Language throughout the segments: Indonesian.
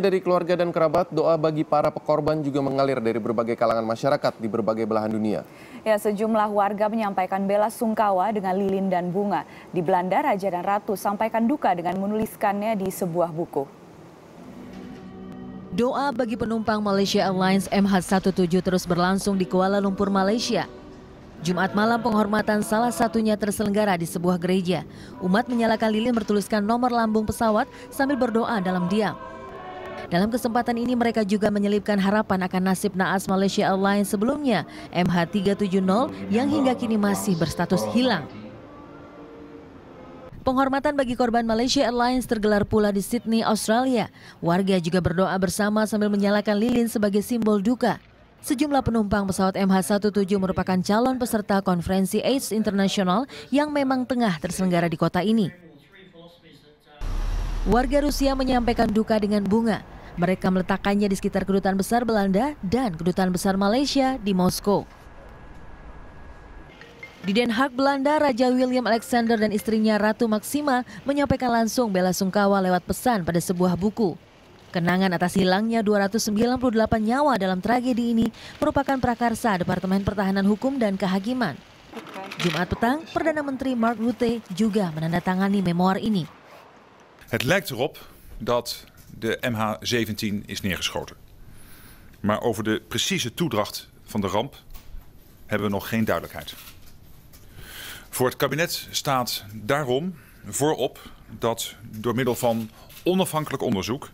Dari keluarga dan kerabat, doa bagi para pekorban juga mengalir dari berbagai kalangan masyarakat di berbagai belahan dunia. Ya, sejumlah warga menyampaikan bela sungkawa dengan lilin dan bunga. Di Belanda, raja dan ratu sampaikan duka dengan menuliskannya di sebuah buku. Doa bagi penumpang Malaysia Airlines MH17 terus berlangsung di Kuala Lumpur, Malaysia. Jumat malam penghormatan salah satunya terselenggara di sebuah gereja. Umat menyalakan lilin bertuliskan nomor lambung pesawat sambil berdoa dalam diam. Dalam kesempatan ini mereka juga menyelipkan harapan akan nasib naas Malaysia Airlines sebelumnya MH370 yang hingga kini masih berstatus hilang. Penghormatan bagi korban Malaysia Airlines tergelar pula di Sydney, Australia. Warga juga berdoa bersama sambil menyalakan lilin sebagai simbol duka. Sejumlah penumpang pesawat MH17 merupakan calon peserta konferensi AIDS Internasional yang memang tengah terselenggara di kota ini. Warga Rusia menyampaikan duka dengan bunga. Mereka meletakkannya di sekitar kedutaan besar Belanda dan kedutaan besar Malaysia di Moskow. Di Den Haag, Belanda, Raja William Alexander dan istrinya Ratu Maxima menyampaikan langsung bela sungkawa lewat pesan pada sebuah buku. Kenangan atas hilangnya 298 nyawa dalam tragedi ini merupakan prakarsa Departemen Pertahanan Hukum dan Kehakiman. Jumat petang, Perdana Menteri Mark Rutte juga menandatangani memoir ini. Het lijkt erop dat de MH17 is neergeschoten. Maar over de precieze toedracht van de ramp hebben we nog geen duidelijkheid. Voor het kabinet staat daarom voorop dat door middel van onafhankelijk onderzoek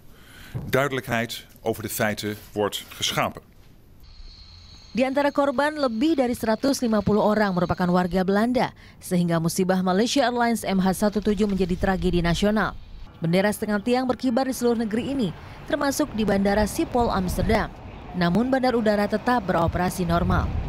duidelijkheid over de feiten wordt geschapen. Di antara korban, lebih dari 150 orang merupakan warga Belanda, sehingga musibah Malaysia Airlines MH17 menjadi tragedi nasional. Bendera setengah tiang berkibar di seluruh negeri ini, termasuk di Bandara Sipol Amsterdam. Namun bandar udara tetap beroperasi normal.